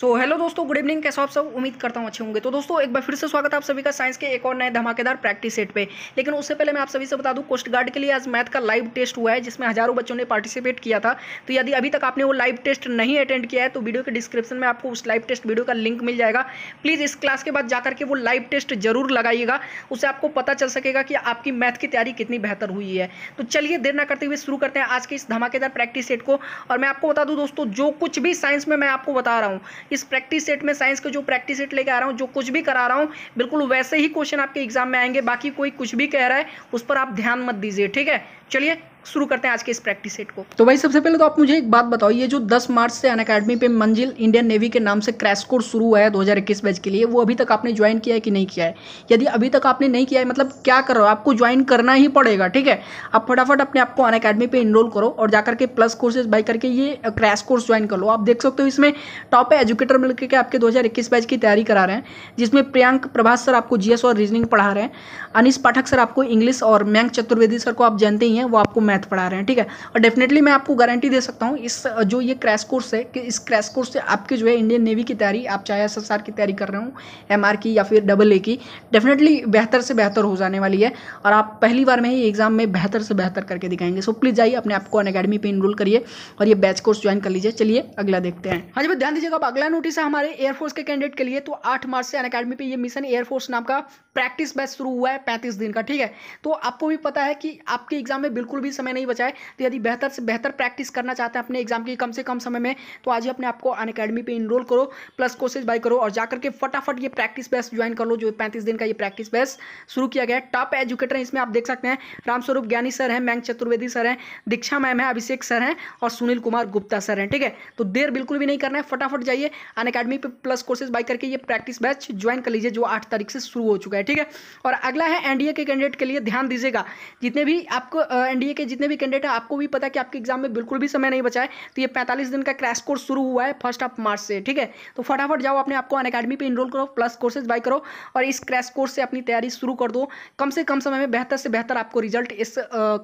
सो so, hello दोस्तों good evening कैसे आप सब उम्मीद करता हूँ अच्छे होंगे तो दोस्तों एक बार फिर से स्वागत है आप सभी का साइंस के एक और नए धमाकेदार प्रैक्टिस सेट पे लेकिन उससे पहले मैं आप सभी से बता दूँ कोस्ट गार्ड के लिए आज मैथ का लाइव टेस्ट हुआ है जिसमें हजारों बच्चों ने पार्टिसिपेट किया था तो यदि अभी तक आपने वो लाइव टेस्ट नहीं अटेंड किया है तो वीडियो के डिस्क्रिप्शन में आपको उस लाइव टेस्ट वीडियो का लिंक मिल जाएगा प्लीज़ इस क्लास के बाद जाकर के वो लाइव टेस्ट जरूर लगाइएगा उससे आपको पता चल सकेगा कि आपकी मैथ की तैयारी कितनी बेहतर हुई है तो चलिए देर ना करते हुए शुरू करते हैं आज के इस धमाकेदार प्रैक्टिस सेट को और मैं आपको बता दूँ दोस्तों जो कुछ भी साइंस में मैं आपको बता रहा हूँ इस प्रैक्टिस सेट में साइंस का जो प्रैक्टिस सेट लेकर आ रहा हूँ जो कुछ भी करा रहा हूँ बिल्कुल वैसे ही क्वेश्चन आपके एग्जाम में आएंगे बाकी कोई कुछ भी कह रहा है उस पर आप ध्यान मत दीजिए ठीक है चलिए शुरू करते हैं आज के इस प्रैक्टिस सेट को तो भाई सबसे पहले तो आप मुझे एक बात बताओ ये जो 10 मार्च से अन अकेडमी पे मंजिल इंडियन नेवी के नाम से क्रैश कोर्स शुरू हुआ है 2021 बैच के लिए वो अभी तक आपने ज्वाइन किया है कि नहीं किया है यदि अभी तक आपने नहीं किया है मतलब क्या करो आपको ज्वाइन करना ही पड़ेगा ठीक है आप फटाफट अपने आपको अन अकेडमी पर इनरोल करो और जाकर के प्लस कोर्सेज बाई करके ये क्रैश कोर्स ज्वाइन कर लो आप देख सकते हो इसमें टॉप एजुकेटर मिलकर के आपके दो बैच की तैयारी करा रहे हैं जिसमें प्रियांक प्रभास सर आपको जीएस और रीजनिंग पढ़ा रहे हैं अनिश पाठक सर आपको इंग्लिश और मयंक चतुर्वेदी सर को आप जानते ही हैं वो आपको मैथ पढ़ा रहे हैं ठीक है और डेफिनेटली मैं आपको गारंटी दे सकता हूँ इस जो ये क्रैश कोर्स है कि इस क्रैश कोर्स से आपके जो है इंडियन नेवी की तैयारी आप चाहे एस की तैयारी कर रहे हो एम की या फिर डबल ए की डेफिनेटली बेहतर से बेहतर हो जाने वाली है और आप पहली बार में ही एग्जाम में बेहतर से बेहतर करके दिखाएंगे सो प्लीज़ जाइए अपने आपको अन अकेडमी पर इनरोल करिए और ये बैच कोर्स ज्वाइन कर लीजिए चलिए अगला देखते हैं हाँ जब ध्यान दीजिएगा अब अगला नोटिस है हमारे एयरफोर्स के कैंडिडेट के लिए तो आठ मार्च से अन अकेडमी ये मिशन एयरफोर्स नाम का प्रैक्टिस बैच शुरू हुआ है पैंतीस दिन का ठीक है तो आपको भी पता है कि आपके एग्जाम में बिल्कुल भी समय नहीं बचाए तो यदि बेहतर से बेहतर प्रैक्टिस करना चाहते हैं अपने एग्जाम की कम से कम समय में तो आज ही अपने आपको अन अकेडमी पर इनरोल करो प्लस कोर्सेज बाई करो और जाकर के फटाफट ये प्रैक्टिस बेस्ट ज्वाइन कर लो जो पैंतीस दिन का ये प्रैक्टिस बेस्ट शुरू किया गया टॉप एजुकेटर इसमें आप देख सकते हैं रामस्वरूप ज्ञानी सर हैं मैंग चतुर्वेदी सर हैं दीक्षा मैम है अभिषेक सर हैं और सुनील कुमार गुप्ता सर हैं ठीक है तो देर बिल्कुल भी नहीं करना है फटाफट जाइए अन अकेडमी पर प्लस कोर्सेज बाई करके ये प्रैक्टिस बैच ज्वाइन कर लीजिए जो आठ तारीख से शुरू हो चुका है ठीक है और अगला है एनडीए के कैंडिडेट के लिए ध्यान दीजिएगा जितने भी आपको एनडीए के जितने भी कैंडिडेट हैं आपको भी पता कि आपके एग्जाम में बिल्कुल भी समय नहीं बचा है तो ये पैंतालीस दिन का क्रैश कोर्स शुरू हुआ है फर्स्ट ऑफ मार्च से ठीक है तो फटाफट जाओ अपने आपको अन अकेडमी पर इनरोल करो प्लस कोर्सेज बाई करो और इस क्रैश कोर्स से अपनी तैयारी शुरू कर दो कम से कम समय में बेहतर से बेहतर आपको रिजल्ट इस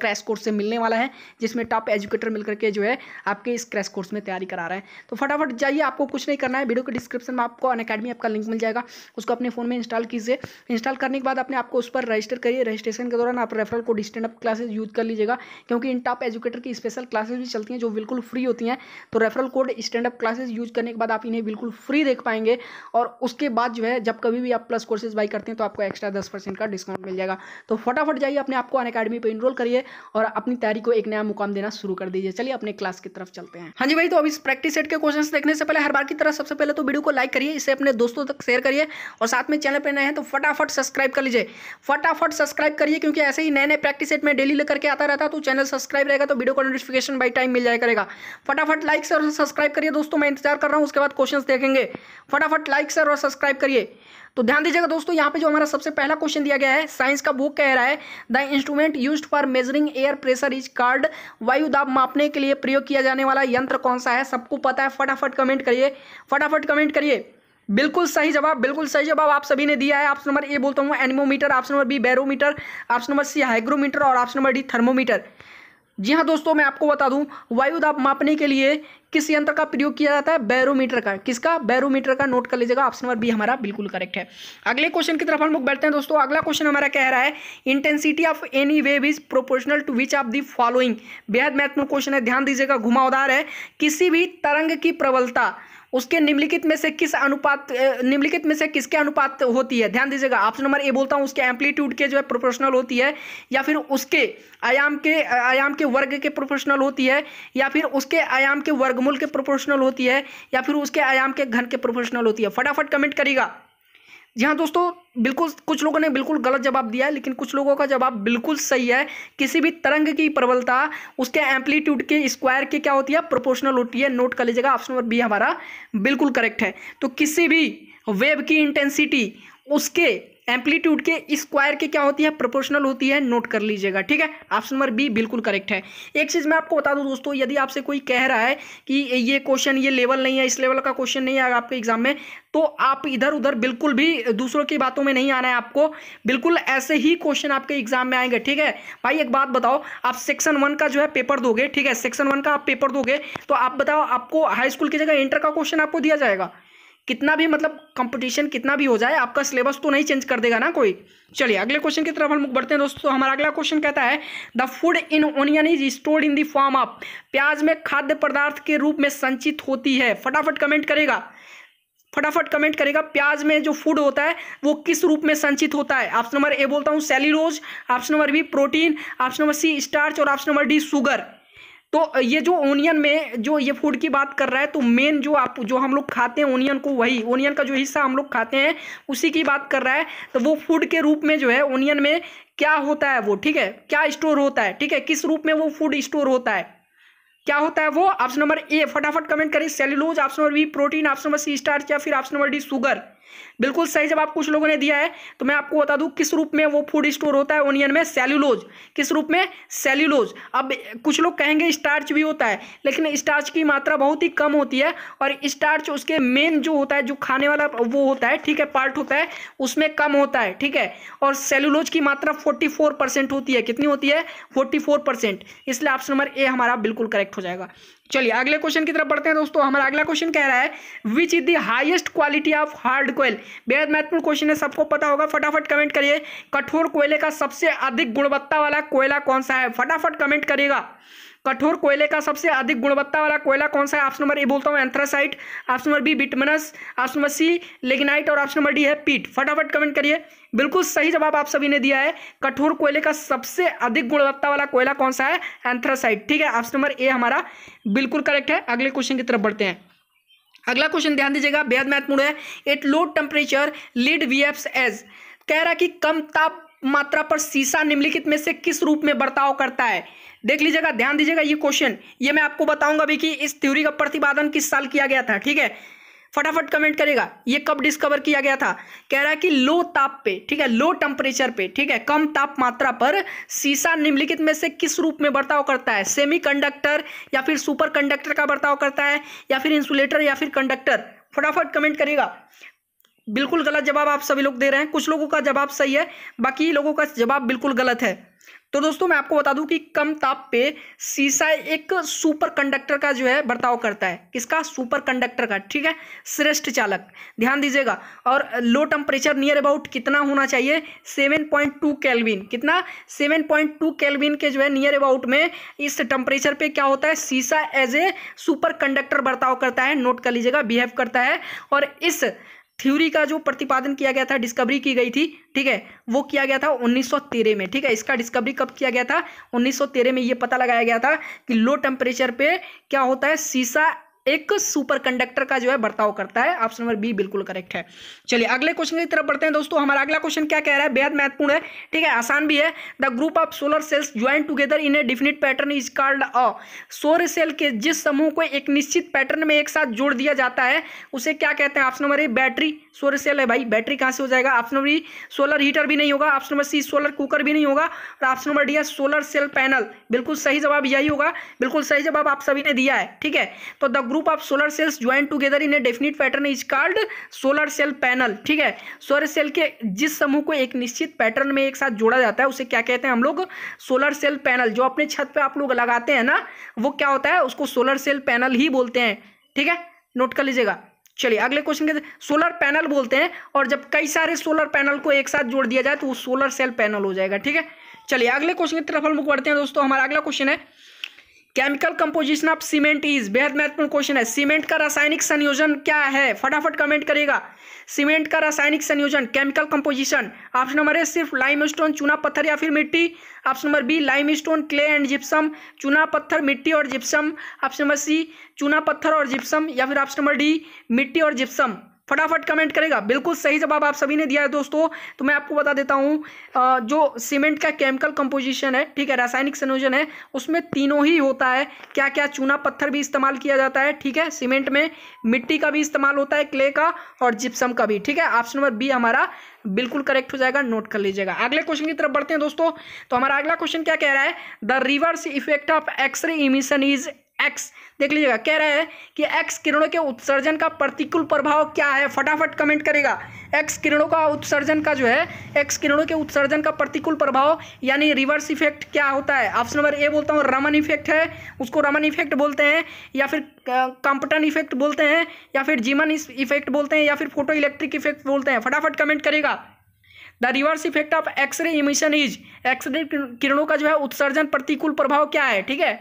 क्रैश कोर्स से मिलने वाला है जिसमें टॉप एजुकेटर मिलकर के जो है आपके इस क्रैश कोर्स में तैयारी करा रहे हैं तो फटाफट जाइए आपको कुछ नहीं करना है वीडियो के डिस्क्रिप्शन में आपको अन अकेडमी आपका लिंक मिल जाएगा उसको अपने फ़ोन में इंस्टॉल कीजिए इंस्टॉल करने के बाद अपने आपको उस पर रजिस्टर करिए रजिस्ट्रेशन के दौरान आप रेफरल को डिस्टेंड अप क्लासेज यूज कर लीजिएगा क्योंकि इन टॉप एजुकेटर की स्पेशल क्लासेज भी चलती हैं जो बिल्कुल फ्री होती हैं तो referral code stand up classes use करने के बाद आप इन्हें बिल्कुल फ्री देख पाएंगे और उसके बाद जो है जब कभी भी आप प्लस कोर्सेज बाई करते हैं तो आपको एक्स्ट्रा दस परसेंट का डिस्काउंट मिल जाएगा तो फटाफट जाइए अपने आपको अन अकेडमी पर इनरोल करिए और अपनी तैयारी को एक नया मुकाम देना शुरू कर दीजिए चलिए अपने क्लास की तरफ चलते हैं हाँ जी भाई तो अब इस प्रैक्टिस सेट के क्वेश्चन देखने से पहले हर बार की तरह सबसे पहले तो वीडियो को लाइक करिए इसे अपने दोस्तों तक शेयर करिए और साथ में चैनल पर नए हैं तो फटाफट सब्सक्राइब कर लीजिए फटाफट सब्सक्राइब करिए क्योंकि ऐसे ही नए नए प्रैक्टिस सेट में डेली लेकर के आता रहता तो चैनल सब्सक्राइब रहेगा तो वीडियो का नोटिफिकेशन बाई टाइम मिल जाएगा करेगा फटाफट लाइक सर और सब्सक्राइब करिए दोस्तों मैं इंतजार कर रहा हूँ उसके बाद क्वेश्चन देखेंगे फटाफट लाइक सर और सब्सक्राइब करिए तो ध्यान दीजिएगा दोस्तों यहाँ पे जो हमारा सबसे पहला क्वेश्चन दिया गया है साइंस का बुक कह रहा है the instrument use for measuring air pressure is called वायु दाब मापने के लिए प्रयोग किया जाने वाला यंत्र कौन सा है सबको पता है फटाफट कमेंट करिए फटाफट कमेंट करिए बिल्कुल सही जवाब बिल्कुल सही जवाब आप सभी ने दिया है ऑप्शन नंबर ए बोलता हूँ anemometer option number B barometer option number C hygrometer और ऑप्शन नंबर डी थर्मोमीटर जी हाँ दोस्तों मैं आपको बता दूं वायु दाब मापने के लिए किस यंत्र का प्रयोग किया जाता है बैरोमीटर का किसका बैरोमीटर का नोट कर लीजिएगा ऑप्शन नंबर बी हमारा बिल्कुल करेक्ट है अगले क्वेश्चन की तरफ हम लोग बैठते हैं दोस्तों अगला क्वेश्चन हमारा कह रहा है intensity of any wave is proportional to which of the following बेहद महत्वपूर्ण क्वेश्चन है ध्यान दीजिएगा घुमावदार है किसी भी तरंग की प्रबलता उसके निम्नलिखित में से किस अनुपात निम्नलिखित में से किसके अनुपात होती है ध्यान दीजिएगा ऑप्शन नंबर ए बोलता हूँ उसके एम्पलीट्यूड के जो है प्रोपोर्शनल होती है या फिर उसके आयाम के आयाम के वर्ग के प्रोपोर्शनल होती है या फिर उसके आयाम के वर्गमूल के प्रोपोर्शनल होती है या फिर उसके आयाम के घन के प्रोपोर्शनल होती है फटाफट कमेंट करेगा जी हाँ दोस्तों बिल्कुल कुछ लोगों ने बिल्कुल गलत जवाब दिया है लेकिन कुछ लोगों का जवाब बिल्कुल सही है किसी भी तरंग की प्रबलता उसके एम्पलीट्यूड के स्क्वायर के क्या होती है प्रोपोर्शनल होती है नोट कर लीजिएगा ऑप्शन नंबर बी हमारा बिल्कुल करेक्ट है तो किसी भी वेव की इंटेंसिटी उसके एम्पलीट्यूड के स्क्वायर के क्या होती है प्रोपोर्शनल होती है नोट कर लीजिएगा ठीक है ऑप्शन नंबर बी बिल्कुल करेक्ट है एक चीज़ मैं आपको बता दूं दोस्तों यदि आपसे कोई कह रहा है कि ये क्वेश्चन ये लेवल नहीं है इस लेवल का क्वेश्चन नहीं आएगा आपके एग्जाम में तो आप इधर उधर बिल्कुल भी दूसरों की बातों में नहीं आना है आपको बिल्कुल ऐसे ही क्वेश्चन आपके एग्जाम में आएंगे ठीक है भाई एक बात बताओ आप सेक्शन वन का जो है पेपर दोगे ठीक है सेक्शन वन का आप पेपर दोगे तो आप बताओ आपको हाई स्कूल की जगह इंटर का क्वेश्चन आपको दिया जाएगा कितना भी मतलब कंपटीशन कितना भी हो जाए आपका सिलेबस तो नहीं चेंज कर देगा ना कोई चलिए अगले क्वेश्चन की तरफ हम लोग बढ़ते हैं दोस्तों हमारा अगला क्वेश्चन कहता है the food in onion is stored in the form of प्याज में खाद्य पदार्थ के रूप में संचित होती है फटाफट कमेंट करेगा फटाफट कमेंट करेगा प्याज में जो फूड होता है वो किस रूप में संचित होता है ऑप्शन नंबर ए बोलता हूँ cellulose option number B protein option number C starch और ऑप्शन नंबर डी सुगर तो ये जो ओनियन में जो ये फूड की बात कर रहा है तो मेन जो आप जो हम लोग खाते हैं ओनियन को वही ओनियन का जो हिस्सा हम लोग खाते हैं उसी की बात कर रहा है तो वो फूड के रूप में जो है ओनियन में क्या होता है वो ठीक है क्या स्टोर होता है ठीक है किस रूप में वो फूड स्टोर होता है क्या होता है वो ऑप्शन नंबर ए फटाफट कमेंट करें cellulose option number B protein option number C starch या फिर ऑप्शन नंबर डी सुगर बिल्कुल सही जवाब कुछ लोगों ने दिया है तो मैं आपको बता दूं किस रूप में वो फूड स्टोर होता है ओनियन में सेल्यूलोज किस रूप में सेल्यूलोज अब कुछ लोग कहेंगे स्टार्च भी होता है लेकिन स्टार्च की मात्रा बहुत ही कम होती है और स्टार्च उसके मेन जो होता है जो खाने वाला वो होता है ठीक है पार्ट होता है उसमें कम होता है ठीक है और सेल्यूलोज की मात्रा फोर्टी फोर परसेंट होती है कितनी होती है फोर्टी फोर परसेंट इसलिए ऑप्शन नंबर ए हमारा बिल्कुल करेक्ट हो जाएगा चलिए अगले क्वेश्चन की तरफ बढ़ते हैं दोस्तों हमारा अगला क्वेश्चन कह रहा है which is the highest quality of hard coal बेहद महत्वपूर्ण क्वेश्चन है सबको पता होगा फटाफट कमेंट करिए कठोर कोयले का सबसे अधिक गुणवत्ता वाला कोयला कौन सा है फटाफट कमेंट करिएगा कठोर कोयले का सबसे अधिक गुणवत्ता वाला कोयला कौन सा है ऑप्शन नंबर ए बोलता हूँ anthracite option number B bituminous option number C lignite और ऑप्शन नंबर डी है पीट फटाफट कमेंट करिए बिल्कुल सही जवाब आप सभी ने दिया है कठोर कोयले का सबसे अधिक गुणवत्ता वाला कोयला कौन सा है एंथ्रासाइट ठीक है ऑप्शन नंबर ए हमारा बिल्कुल करेक्ट है अगले क्वेश्चन की तरफ बढ़ते हैं अगला क्वेश्चन ध्यान दीजिएगा बेहद महत्वपूर्ण है at low temperature lead behaves as कह रहा कि कम ताप मात्रा पर सीसा निम्नलिखित में से किस रूप में बर्ताव करता है देख लीजिएगा ध्यान दीजिएगा ये क्वेश्चन ये मैं आपको बताऊंगा भी कि इस थ्योरी का प्रतिपादन किस साल किया गया था ठीक है फटाफट कमेंट करेगा ये कब डिस्कवर किया गया था कह रहा है कि लो ताप पे ठीक है लो टेम्परेचर पे ठीक है कम ताप मात्रा पर सीसा निम्नलिखित में से किस रूप में बर्ताव करता है सेमीकंडक्टर या फिर सुपर कंडक्टर का बर्ताव करता है या फिर इंसुलेटर या फिर कंडक्टर फटाफट कमेंट करेगा बिल्कुल गलत जवाब आप सभी लोग दे रहे हैं कुछ लोगों का जवाब सही है बाकी लोगों का जवाब बिल्कुल गलत है तो दोस्तों मैं आपको बता दूं कि कम ताप पे सीसा एक सुपर कंडक्टर का जो है बर्ताव करता है किसका सुपर कंडक्टर का ठीक है श्रेष्ठ चालक ध्यान दीजिएगा और लो टेम्परेचर नियर अबाउट कितना होना चाहिए सेवन पॉइंट टू कैलविन कितना सेवन पॉइंट टू कैलविन के जो है नियर अबाउट में इस टेम्परेचर पे क्या होता है सीसा एज ए सुपर कंडक्टर बर्ताव करता है नोट कर लीजिएगा बिहेव करता है और इस थ्योरी का जो प्रतिपादन किया गया था डिस्कवरी की गई थी ठीक है वो किया गया था 1913 में ठीक है इसका डिस्कवरी कब किया गया था 1913 में ये पता लगाया गया था कि लो टेम्परेचर पे क्या होता है सीसा एक सुपर कंडक्टर का जो है बर्ताव करता है ऑप्शन नंबर बी बिल्कुल करेक्ट है चलिए अगले क्वेश्चन की तरफ बढ़ते हैं दोस्तों हमारा अगला क्वेश्चन क्या कह रहा है बेहद महत्वपूर्ण है ठीक है आसान भी है the group of solar cells join together in a definite pattern is called a solar cell के जिस समूह को एक निश्चित पैटर्न में एक साथ जोड़ दिया जाता है उसे क्या कहते हैं option number A battery solar cell है भाई बैटरी कहाँ से हो जाएगा option number B solar heater भी नहीं होगा option number C solar cooker भी नहीं होगा और ऑप्शन नंबर डी है सोलर सेल पैनल बिल्कुल सही जवाब यही होगा बिल्कुल सही जवाब आप सभी ने दिया है ठीक है तो the group of solar cells join together in a definite pattern is called solar cell panel ठीक है सोलर सेल के जिस समूह को एक निश्चित पैटर्न में एक साथ जोड़ा जाता है उसे क्या कहते हैं हम लोग सोलर सेल पैनल जो अपने छत पे आप लोग लगाते हैं ना वो क्या होता है उसको सोलर सेल पैनल ही बोलते हैं ठीक है नोट कर लीजिएगा चलिए अगले क्वेश्चन के सोलर पैनल बोलते हैं और जब कई सारे सोलर पैनल को एक साथ जोड़ दिया जाए तो वो सोलर सेल पैनल हो जाएगा ठीक है चलिए अगले क्वेश्चन की तरफ हम बढ़ते हैं दोस्तों हमारा अगला क्वेश्चन है chemical composition of cement is बेहद महत्वपूर्ण क्वेश्चन है सीमेंट का रासायनिक संयोजन क्या है फटाफट कमेंट करेगा सीमेंट का रासायनिक संयोजन chemical composition option number A सिर्फ लाइम स्टोन चूना पत्थर या फिर मिट्टी option number B limestone clay and gypsum चूना पत्थर मिट्टी और जिप्सम ऑप्शन नंबर सी चूना पत्थर और जिप्सम या फिर ऑप्शन नंबर डी मिट्टी और जिप्सम फटाफट कमेंट करेगा बिल्कुल सही जवाब आप सभी ने दिया है दोस्तों तो मैं आपको बता देता हूँ जो सीमेंट का केमिकल कंपोजिशन है ठीक है रासायनिक संयोजन है उसमें तीनों ही होता है क्या क्या चूना पत्थर भी इस्तेमाल किया जाता है ठीक है सीमेंट में मिट्टी का भी इस्तेमाल होता है क्ले का और जिप्सम का भी ठीक है ऑप्शन नंबर बी हमारा बिल्कुल करेक्ट हो जाएगा नोट कर लीजिएगा अगले क्वेश्चन की तरफ बढ़ते हैं दोस्तों तो हमारा अगला क्वेश्चन क्या कह रहा है the reverse effect of X ray emission is X देख लीजिएगा कह रहा है कि एक्स किरणों के उत्सर्जन का प्रतिकूल प्रभाव क्या है फटाफट कमेंट करेगा एक्स किरणों का उत्सर्जन का जो है एक्स किरणों के उत्सर्जन का प्रतिकूल प्रभाव यानी रिवर्स इफेक्ट क्या होता है ऑप्शन नंबर ए बोलता हूँ रमन इफेक्ट है उसको रमन इफेक्ट बोलते हैं या फिर कंपटन इफेक्ट बोलते हैं या फिर जीमन इफेक्ट बोलते हैं या फिर फोटो इलेक्ट्रिक इफेक्ट बोलते हैं फटाफट कमेंट करेगा the reverse effect of X ray emission is X ray किरणों का जो है उत्सर्जन प्रतिकूल प्रभाव क्या है ठीक है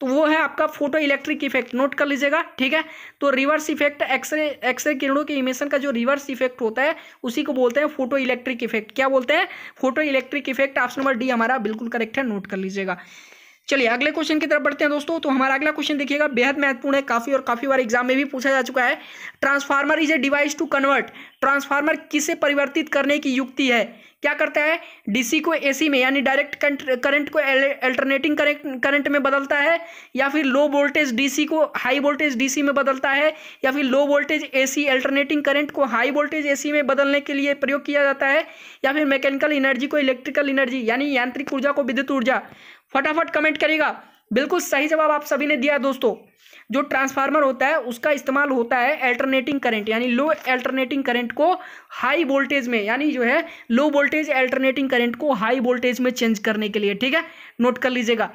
तो वो है आपका फोटो इलेक्ट्रिक इफेक्ट नोट कर लीजिएगा ठीक है तो रिवर्स इफेक्ट एक्सरे एक्सरे किरणों के इमेशन का जो रिवर्स इफेक्ट होता है उसी को बोलते हैं फोटो इलेक्ट्रिक इफेक्ट क्या बोलते हैं photoelectric effect option number D हमारा बिल्कुल करेक्ट है नोट कर लीजिएगा चलिए अगले क्वेश्चन की तरफ बढ़ते हैं दोस्तों तो हमारा अगला क्वेश्चन देखिएगा बेहद महत्वपूर्ण है काफी और काफी बार एग्जाम में भी पूछा जा चुका है transformer is a device to convert transformer किसे परिवर्तित करने की युक्ति है क्या करता है डीसी को एसी में यानी डायरेक्ट करंट को अल्टरनेटिंग करंट में बदलता है या फिर लो वोल्टेज डीसी को हाई वोल्टेज डीसी में बदलता है या फिर low voltage AC alternating current को हाई वोल्टेज एसी में बदलने के लिए प्रयोग किया जाता है या फिर मैकेनिकल एनर्जी को इलेक्ट्रिकल एनर्जी यानी यांत्रिक ऊर्जा को विद्युत ऊर्जा फटाफट कमेंट करेगा बिल्कुल सही जवाब आप सभी ने दिया दोस्तों जो ट्रांसफार्मर होता है उसका इस्तेमाल होता है अल्टरनेटिंग करंट यानी लो अल्टरनेटिंग करंट को हाई वोल्टेज में यानी जो है लो वोल्टेज अल्टरनेटिंग करंट को हाई वोल्टेज में चेंज करने के लिए ठीक है नोट कर लीजिएगा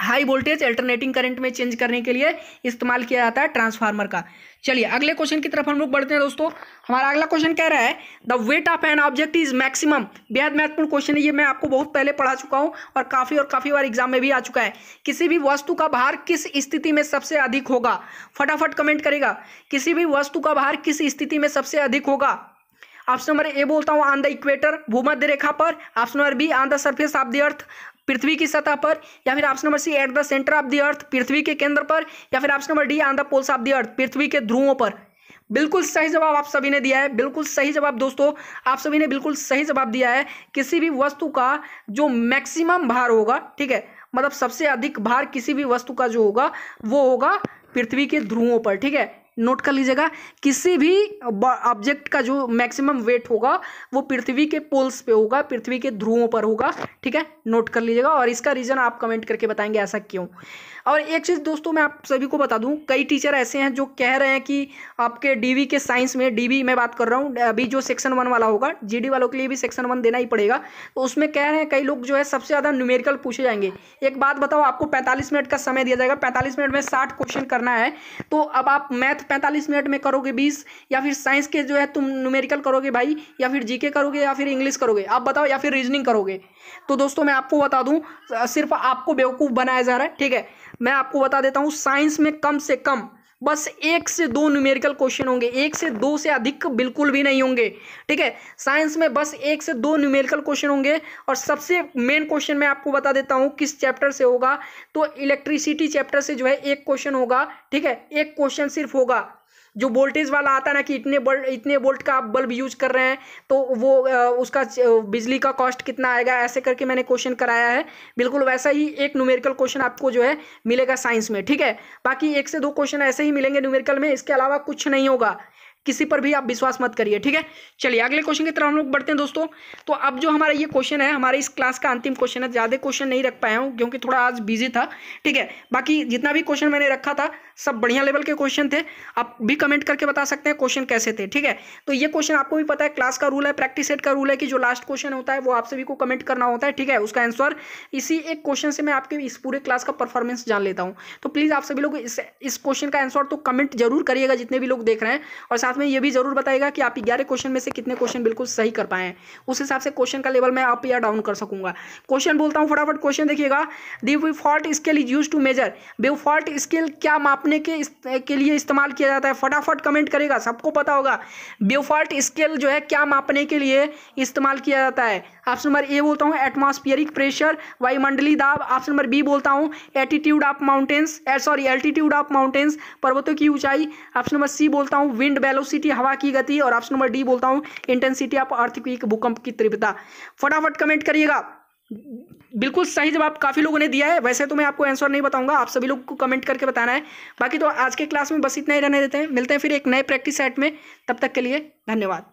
हाई वोल्टेज अल्टरनेटिंग करंट में चेंज करने के लिए इस्तेमाल किया जाता है ट्रांसफार्मर का चलिए अगले क्वेश्चन की तरफ हम लोग बढ़ते हैं दोस्तों हमारा अगला क्वेश्चन कह रहा है the weight of an object is maximum बेहद महत्वपूर्ण क्वेश्चन है ये मैं आपको बहुत पहले पढ़ा चुका हूँ और काफ़ी और काफ़ी बार एग्जाम में भी आ चुका है किसी भी वस्तु का भार किस स्थिति में सबसे अधिक होगा फटाफट कमेंट करेगा किसी भी वस्तु का भार किस स्थिति में सबसे अधिक होगा ऑप्शन नंबर ए बोलता हूँ ऑन द इक्वेटर भूमध्य रेखा पर option number B on the surface of the earth पृथ्वी की सतह पर या फिर option number C at the centre of the earth पृथ्वी के केंद्र पर या फिर option number D on the poles of the earth पृथ्वी के ध्रुवों पर बिल्कुल सही जवाब आप सभी ने दिया है बिल्कुल सही जवाब दोस्तों आप सभी ने बिल्कुल सही जवाब दिया है किसी भी वस्तु का जो मैक्सिमम भार होगा ठीक है मतलब सबसे अधिक भार किसी भी वस्तु का जो होगा वो होगा पृथ्वी के ध्रुवों पर ठीक है नोट कर लीजिएगा किसी भी ऑब्जेक्ट का जो मैक्सिमम वेट होगा वो पृथ्वी के पोल्स पे होगा पृथ्वी के ध्रुवों पर होगा ठीक है नोट कर लीजिएगा और इसका रीज़न आप कमेंट करके बताएंगे ऐसा क्यों और एक चीज़ दोस्तों मैं आप सभी को बता दूं कई टीचर ऐसे हैं जो कह रहे हैं कि आपके डीवी के साइंस में डीवी मैं बात कर रहा हूँ अभी जो सेक्शन वन वाला होगा जीडी वालों के लिए भी सेक्शन वन देना ही पड़ेगा तो उसमें कह रहे हैं कई लोग जो है सबसे ज़्यादा न्यूमेरिकल पूछे जाएंगे एक बात बताओ आपको पैंतालीस मिनट का समय दिया जाएगा पैंतालीस मिनट में साठ क्वेश्चन करना है तो अब आप मैथ पैंतालीस मिनट में करोगे बीस या फिर साइंस के जो है तुम न्यूमेरिकल करोगे भाई या फिर जी करोगे या फिर इंग्लिश करोगे आप बताओ या फिर रीजनिंग करोगे तो दोस्तों मैं आपको बता दूँ सिर्फ आपको बेवकूफ़ बनाया जा रहा है ठीक है मैं आपको बता देता हूं साइंस में कम से कम बस एक से दो न्यूमेरिकल क्वेश्चन होंगे एक से दो से अधिक बिल्कुल भी नहीं होंगे ठीक है साइंस में बस एक से दो न्यूमेरिकल क्वेश्चन होंगे और सबसे मेन क्वेश्चन मैं आपको बता देता हूँ किस चैप्टर से होगा तो इलेक्ट्रिसिटी चैप्टर से जो है एक क्वेश्चन होगा ठीक है एक क्वेश्चन सिर्फ होगा जो वोल्टेज वाला आता है ना कि इतने बल्ब इतने वोल्ट का आप बल्ब यूज कर रहे हैं तो वो उसका बिजली का कॉस्ट कितना आएगा ऐसे करके मैंने क्वेश्चन कराया है बिल्कुल वैसा ही एक न्यूमेरिकल क्वेश्चन आपको जो है मिलेगा साइंस में ठीक है बाकी एक से दो क्वेश्चन ऐसे ही मिलेंगे न्यूमेरिकल में इसके अलावा कुछ नहीं होगा किसी पर भी आप विश्वास मत करिए ठीक है चलिए अगले क्वेश्चन की तरफ हम लोग बढ़ते हैं दोस्तों तो अब जो हमारा ये क्वेश्चन है हमारे इस क्लास का अंतिम क्वेश्चन है ज़्यादा क्वेश्चन नहीं रख पाया हूँ क्योंकि थोड़ा आज बिजी था ठीक है बाकी जितना भी क्वेश्चन मैंने रखा था सब बढ़िया लेवल के क्वेश्चन थे आप भी कमेंट करके बता सकते हैं क्वेश्चन कैसे थे ठीक है तो ये क्वेश्चन आपको भी पता है क्लास का रूल है प्रैक्टिस सेट का रूल है कि जो लास्ट क्वेश्चन होता है वो आप सभी को कमेंट करना होता है ठीक है उसका आंसर इसी एक क्वेश्चन से मैं आपके इस पूरे क्लास का परफॉर्मेंस जान लेता हूँ तो प्लीज़ आप सभी लोग इस इस क्वेश्चन का आंसर तो कमेंट जरूर करिएगा जितने भी लोग देख रहे हैं और साथ में ये भी जरूर बताएगा कि आप ग्यारह क्वेश्चन में से कितने क्वेश्चन बिल्कुल सही कर पाए हैं उस हिसाब से क्वेश्चन का लेवल मैं अप या डाउन कर सकूंगा क्वेश्चन बोलता हूँ फटाफट क्वेश्चन देखिएगा the Beaufort scale is use to measure Beaufort scale क्या माप नापने के इस, के लिए इस्तेमाल किया जाता है फटाफट कमेंट करेगा सबको पता होगा ब्यूफॉल्ट स्केल जो है क्या मापने के लिए इस्तेमाल किया जाता है ऑप्शन नंबर ए बोलता हूँ एटमॉस्फेरिक प्रेशर वायुमंडली दाब ऑप्शन नंबर बी बोलता हूँ attitude of mountains sorry altitude of mountains पर्वतों की ऊंचाई ऑप्शन नंबर सी बोलता हूँ विंड वेलोसिटी हवा की गति और ऑप्शन नंबर डी बोलता हूँ इंटेंसिटी ऑफ आर्थिक भूकंप की तीव्रता फटाफट कमेंट करिएगा बिल्कुल सही जवाब काफ़ी लोगों ने दिया है वैसे तो मैं आपको आंसर नहीं बताऊंगा आप सभी लोग को कमेंट करके बताना है बाकी तो आज के क्लास में बस इतना ही रहने देते हैं मिलते हैं फिर एक नए प्रैक्टिस सेट में तब तक के लिए धन्यवाद